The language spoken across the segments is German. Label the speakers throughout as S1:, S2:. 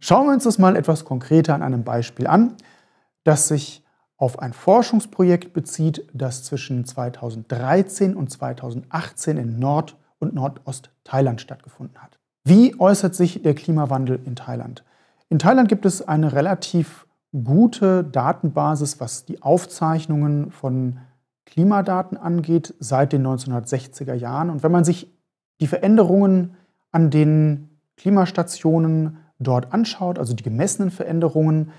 S1: Schauen wir uns das mal etwas konkreter an einem Beispiel an, das sich auf ein Forschungsprojekt bezieht, das zwischen 2013 und 2018 in Nord- und Nordost-Thailand stattgefunden hat. Wie äußert sich der Klimawandel in Thailand? In Thailand gibt es eine relativ gute Datenbasis, was die Aufzeichnungen von Klimadaten angeht, seit den 1960er Jahren. Und wenn man sich die Veränderungen an den Klimastationen dort anschaut, also die gemessenen Veränderungen,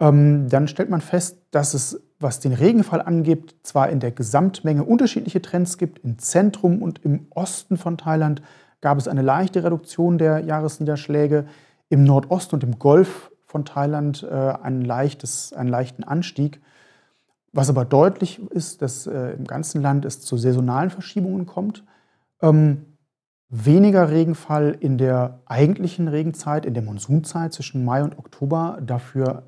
S1: ähm, dann stellt man fest, dass es, was den Regenfall angeht, zwar in der Gesamtmenge unterschiedliche Trends gibt. Im Zentrum und im Osten von Thailand gab es eine leichte Reduktion der Jahresniederschläge. Im Nordosten und im Golf von Thailand äh, einen, leichtes, einen leichten Anstieg. Was aber deutlich ist, dass äh, im ganzen Land es zu saisonalen Verschiebungen kommt. Ähm, weniger Regenfall in der eigentlichen Regenzeit, in der Monsunzeit zwischen Mai und Oktober, dafür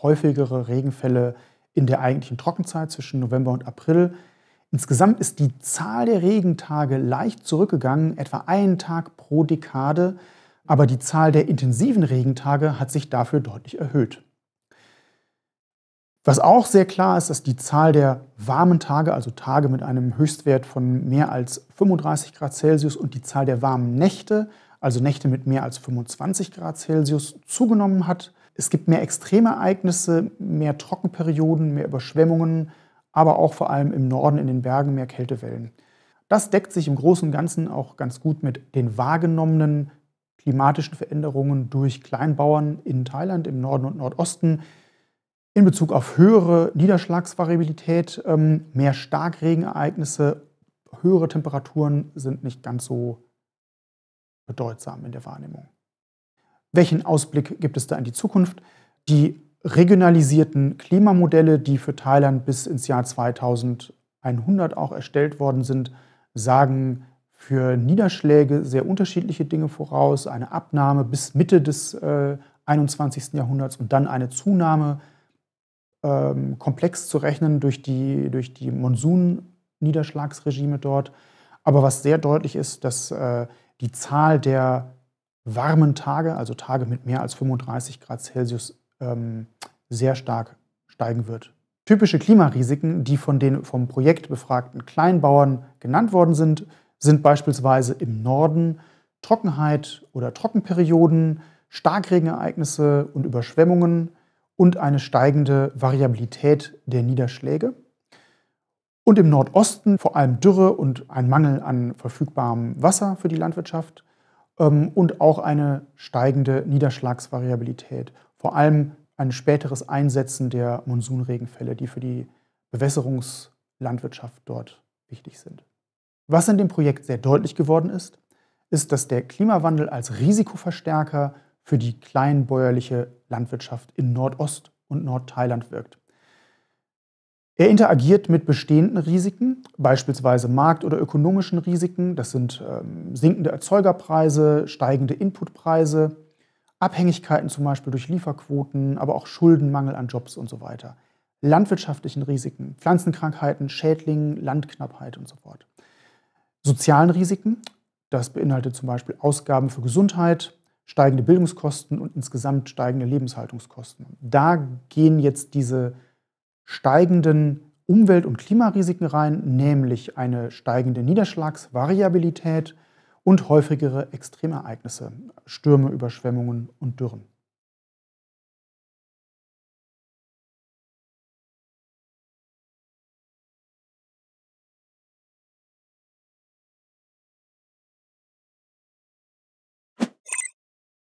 S1: häufigere Regenfälle in der eigentlichen Trockenzeit zwischen November und April. Insgesamt ist die Zahl der Regentage leicht zurückgegangen, etwa einen Tag pro Dekade, aber die Zahl der intensiven Regentage hat sich dafür deutlich erhöht. Was auch sehr klar ist, dass die Zahl der warmen Tage, also Tage mit einem Höchstwert von mehr als 35 Grad Celsius und die Zahl der warmen Nächte, also Nächte mit mehr als 25 Grad Celsius, zugenommen hat. Es gibt mehr Extremereignisse, mehr Trockenperioden, mehr Überschwemmungen, aber auch vor allem im Norden in den Bergen mehr Kältewellen. Das deckt sich im Großen und Ganzen auch ganz gut mit den wahrgenommenen klimatischen Veränderungen durch Kleinbauern in Thailand im Norden und Nordosten, in Bezug auf höhere Niederschlagsvariabilität, ähm, mehr Starkregenereignisse, höhere Temperaturen sind nicht ganz so bedeutsam in der Wahrnehmung. Welchen Ausblick gibt es da in die Zukunft? Die regionalisierten Klimamodelle, die für Thailand bis ins Jahr 2100 auch erstellt worden sind, sagen für Niederschläge sehr unterschiedliche Dinge voraus, eine Abnahme bis Mitte des äh, 21. Jahrhunderts und dann eine Zunahme ähm, komplex zu rechnen durch die, durch die Monsun-Niederschlagsregime dort. Aber was sehr deutlich ist, dass äh, die Zahl der warmen Tage, also Tage mit mehr als 35 Grad Celsius, ähm, sehr stark steigen wird. Typische Klimarisiken, die von den vom Projekt befragten Kleinbauern genannt worden sind, sind beispielsweise im Norden Trockenheit oder Trockenperioden, Starkregenereignisse und Überschwemmungen, und eine steigende Variabilität der Niederschläge. Und im Nordosten vor allem Dürre und ein Mangel an verfügbarem Wasser für die Landwirtschaft ähm, und auch eine steigende Niederschlagsvariabilität. Vor allem ein späteres Einsetzen der Monsunregenfälle, die für die Bewässerungslandwirtschaft dort wichtig sind. Was in dem Projekt sehr deutlich geworden ist, ist, dass der Klimawandel als Risikoverstärker für die kleinbäuerliche Landwirtschaft in Nordost- und Nordthailand wirkt. Er interagiert mit bestehenden Risiken, beispielsweise Markt- oder ökonomischen Risiken. Das sind ähm, sinkende Erzeugerpreise, steigende Inputpreise, Abhängigkeiten zum Beispiel durch Lieferquoten, aber auch Schuldenmangel an Jobs und so weiter. Landwirtschaftlichen Risiken, Pflanzenkrankheiten, Schädlingen, Landknappheit und so fort. Sozialen Risiken, das beinhaltet zum Beispiel Ausgaben für Gesundheit, steigende Bildungskosten und insgesamt steigende Lebenshaltungskosten. Da gehen jetzt diese steigenden Umwelt- und Klimarisiken rein, nämlich eine steigende Niederschlagsvariabilität und häufigere Extremereignisse, Stürme, Überschwemmungen und Dürren.